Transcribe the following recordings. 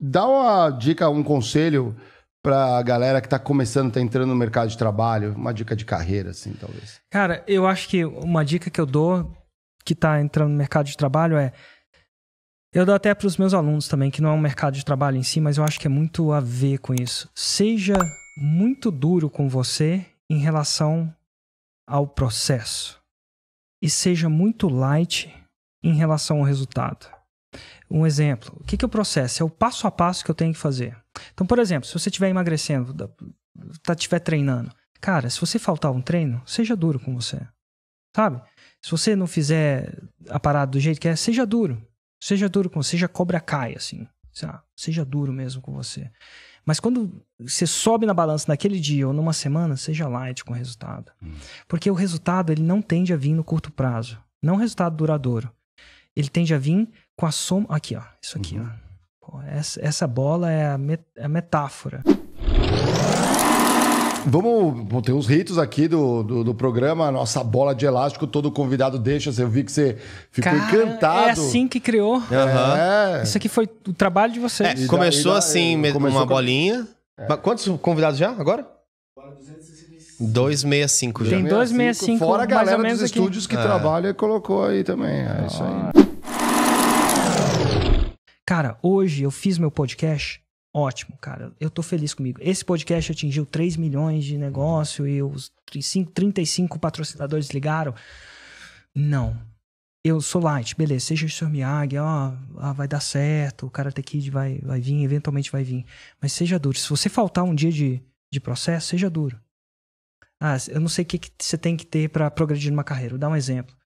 Dá uma dica, um conselho para a galera que está começando, está entrando no mercado de trabalho, uma dica de carreira, assim, talvez. Cara, eu acho que uma dica que eu dou que está entrando no mercado de trabalho é eu dou até para os meus alunos também, que não é um mercado de trabalho em si, mas eu acho que é muito a ver com isso. Seja muito duro com você em relação ao processo e seja muito light em relação ao resultado. Um exemplo, o que, que é o processo? É o passo a passo que eu tenho que fazer. Então, por exemplo, se você estiver emagrecendo, tá, estiver treinando, cara, se você faltar um treino, seja duro com você, sabe? Se você não fizer a parada do jeito que é, seja duro. Seja duro com você, seja cobra cai, assim. Sabe? Seja duro mesmo com você. Mas quando você sobe na balança naquele dia ou numa semana, seja light com o resultado. Hum. Porque o resultado, ele não tende a vir no curto prazo. Não resultado duradouro. Ele tende a vir com a soma. Aqui, ó. Isso aqui, uhum. ó. Pô, essa, essa, bola é a, met... É a metáfora. Vamos ter os ritos aqui do, do, do, programa, nossa bola de elástico, todo convidado deixa. Eu vi que você ficou Cara, encantado. É assim que criou. Uhum. É. Isso aqui foi o trabalho de vocês. É, começou assim, da, começou uma com... bolinha. É. Quantos convidados já agora? 265. 265 já. Tem 265, fora a galera dos estúdios que é. trabalha colocou aí também. É isso aí. Cara, hoje eu fiz meu podcast. Ótimo, cara. Eu tô feliz comigo. Esse podcast atingiu 3 milhões de negócio e os 35 patrocinadores ligaram. Não. Eu sou light, beleza. Seja o Sr. Miyagi, ó, ó, vai dar certo, o cara Kid vai, vai vir, eventualmente vai vir. Mas seja duro. Se você faltar um dia de, de processo, seja duro. Ah, eu não sei o que, que você tem que ter para progredir numa carreira. Vou dar um exemplo.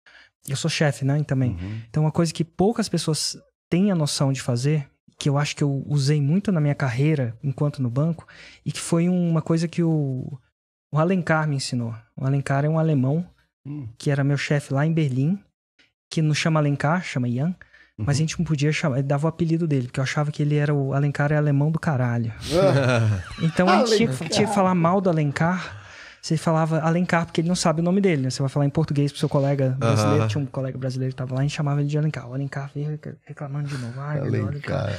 Eu sou chefe, né, também. Uhum. Então, uma coisa que poucas pessoas tem a noção de fazer, que eu acho que eu usei muito na minha carreira enquanto no banco, e que foi uma coisa que o, o Alencar me ensinou. O Alencar é um alemão hum. que era meu chefe lá em Berlim, que não chama Alencar, chama Ian. Uhum. Mas a uhum. gente não podia chamar, ele dava o apelido dele, porque eu achava que ele era o Alencar é alemão do caralho. Ah. então a gente tinha, tinha que falar mal do Alencar você falava Alencar, porque ele não sabe o nome dele, né? Você vai falar em português pro seu colega brasileiro, uhum. tinha um colega brasileiro que tava lá, e chamava ele de Alencar. O Alencar veio reclamando de novo. Ai, Alencar. É.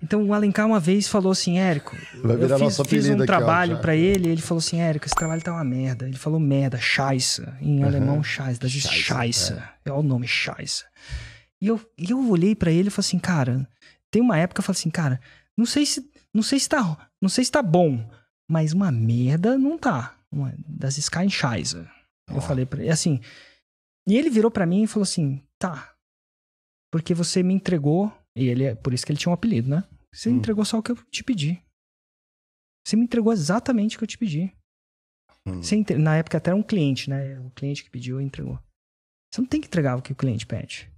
Então o Alencar uma vez falou assim, Érico, eu fiz, fiz um trabalho para ele, ele falou assim, Érico, esse trabalho tá uma merda. Ele falou merda, Scheisse, em uhum. alemão Scheisse, da Scheisse, Scheisse. É. o nome Scheisse. E eu, e eu olhei para ele e falei assim, cara, tem uma época eu falei assim, cara, não sei se não sei se tá, não sei se tá bom, mas uma merda não tá uma, das Skysheiser. Oh. Eu falei para ele, assim. E ele virou para mim e falou assim: tá, porque você me entregou. E ele, por isso que ele tinha um apelido, né? Você hum. entregou só o que eu te pedi. Você me entregou exatamente o que eu te pedi. Hum. Você Na época até era um cliente, né? O cliente que pediu e entregou. Você não tem que entregar o que o cliente pede.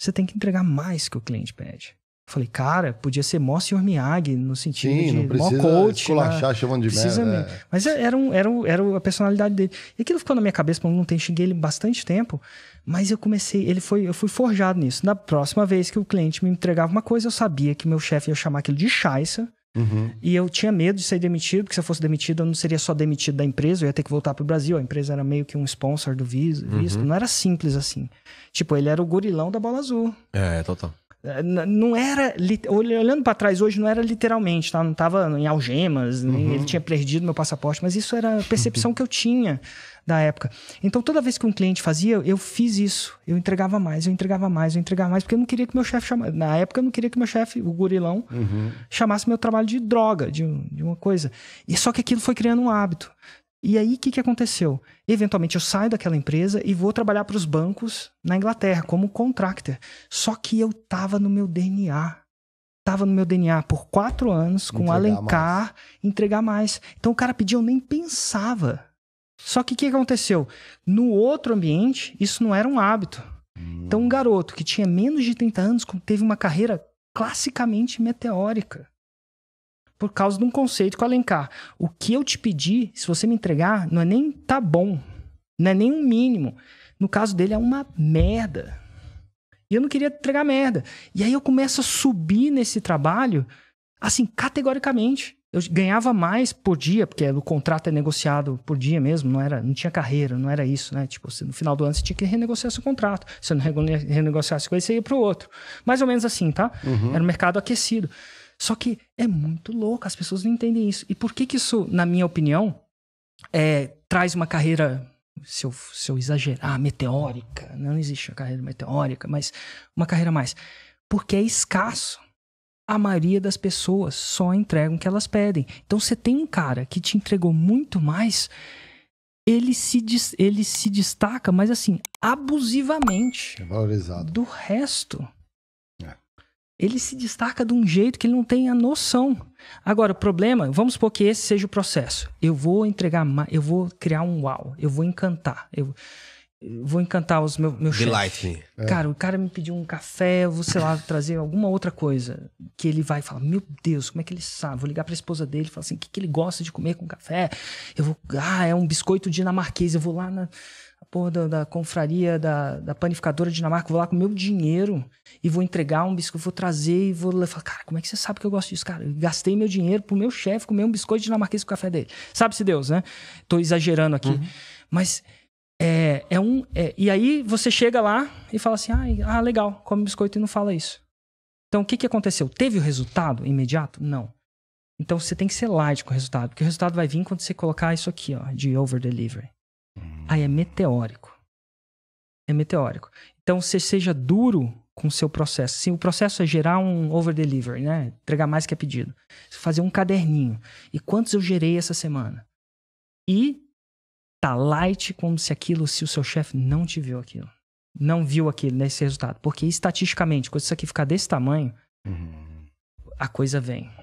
Você tem que entregar mais que o cliente pede. Falei, cara, podia ser mó senhor Miyagi, no sentido Sim, de não mó coach. Né? Esculachar, né? chamando de merda. É. Mas é, era, um, era, um, era a personalidade dele. E aquilo ficou na minha cabeça por um tempo, xinguei ele bastante tempo, mas eu comecei, ele foi, eu fui forjado nisso. Na próxima vez que o cliente me entregava uma coisa, eu sabia que meu chefe ia chamar aquilo de chaissa, Uhum. E eu tinha medo de ser demitido, porque se eu fosse demitido, eu não seria só demitido da empresa, eu ia ter que voltar pro Brasil. A empresa era meio que um sponsor do visto, uhum. não era simples assim. Tipo, ele era o gorilão da bola azul. É, total. Não era. Olhando para trás hoje, não era literalmente, tá? Não estava em algemas, uhum. nem ele tinha perdido meu passaporte, mas isso era a percepção que eu tinha da época. Então, toda vez que um cliente fazia, eu fiz isso. Eu entregava mais, eu entregava mais, eu entregava mais, porque eu não queria que meu chefe chamasse. Na época, eu não queria que meu chefe, o gorilão, uhum. chamasse meu trabalho de droga, de, de, uma coisa. E só que aquilo foi criando um hábito. E aí, o que, que aconteceu? Eventualmente, eu saio daquela empresa e vou trabalhar para os bancos na Inglaterra como contractor. Só que eu estava no meu DNA. Estava no meu DNA por quatro anos com entregar Alencar, mais. entregar mais. Então, o cara pediu, eu nem pensava. Só que o que aconteceu? No outro ambiente, isso não era um hábito. Hum. Então, um hum. garoto que tinha menos de 30 anos teve uma carreira classicamente meteórica por causa de um conceito com Alencar. O que eu te pedi, se você me entregar, não é nem tá bom, não é nem um mínimo. No caso dele, é uma merda. E eu não queria entregar merda. E aí eu começo a subir nesse trabalho, assim, categoricamente. Eu ganhava mais por dia, porque o contrato é negociado por dia mesmo, não era, não tinha carreira, não era isso, né? Tipo, no final do ano você tinha que renegociar seu contrato. Se você não renegociasse com você ia para o outro. Mais ou menos assim, tá? Uhum. Era um mercado aquecido. Só que é muito louco, as pessoas não entendem isso. E por que que isso, na minha opinião, é, traz uma carreira, se eu, se eu exagerar, meteórica? Não existe uma carreira meteórica, mas uma carreira mais. Porque é escasso a maioria das pessoas só entregam o que elas pedem. Então você tem um cara que te entregou muito mais, ele se, ele se destaca, mas assim, abusivamente é valorizado. do resto ele se destaca de um jeito que ele não tem a noção. Agora, o problema, vamos supor que esse seja o processo. Eu vou entregar, eu vou criar um uau, eu vou encantar, eu, eu vou encantar os meus, meus Delight é. Cara, é. o cara me pediu um café, eu vou, sei lá, trazer alguma outra coisa que ele vai falar, meu Deus, como é que ele sabe? Vou ligar para a esposa dele, falar assim, o que, que ele gosta de comer com café? Eu vou, ah, é um biscoito dinamarquês, eu vou lá na a porra da, da confraria da, da panificadora Dinamarca, vou lá com meu dinheiro e vou entregar um biscoito, vou trazer e vou levar cara, como é que você sabe que eu gosto disso, cara? Eu gastei meu dinheiro pro meu chefe comer um biscoito dinamarquês com o café dele. Sabe-se Deus, né? Tô exagerando aqui. Uhum. Mas é, é um. É, e aí você chega lá e fala assim: ah, ah, legal, come biscoito e não fala isso. Então o que, que aconteceu? Teve o resultado imediato? Não. Então você tem que ser light com o resultado, porque o resultado vai vir quando você colocar isso aqui, ó, de over delivery. Ah, é meteórico. É meteórico. Então, você seja duro com o seu processo. Sim, o processo é gerar um over-delivery, né? Entregar mais que é pedido. Fazer um caderninho. E quantos eu gerei essa semana? E tá light como se aquilo, se o seu chefe não te viu aquilo. Não viu aquele, nesse né, resultado. Porque estatisticamente, quando isso aqui ficar desse tamanho, uhum. a coisa vem.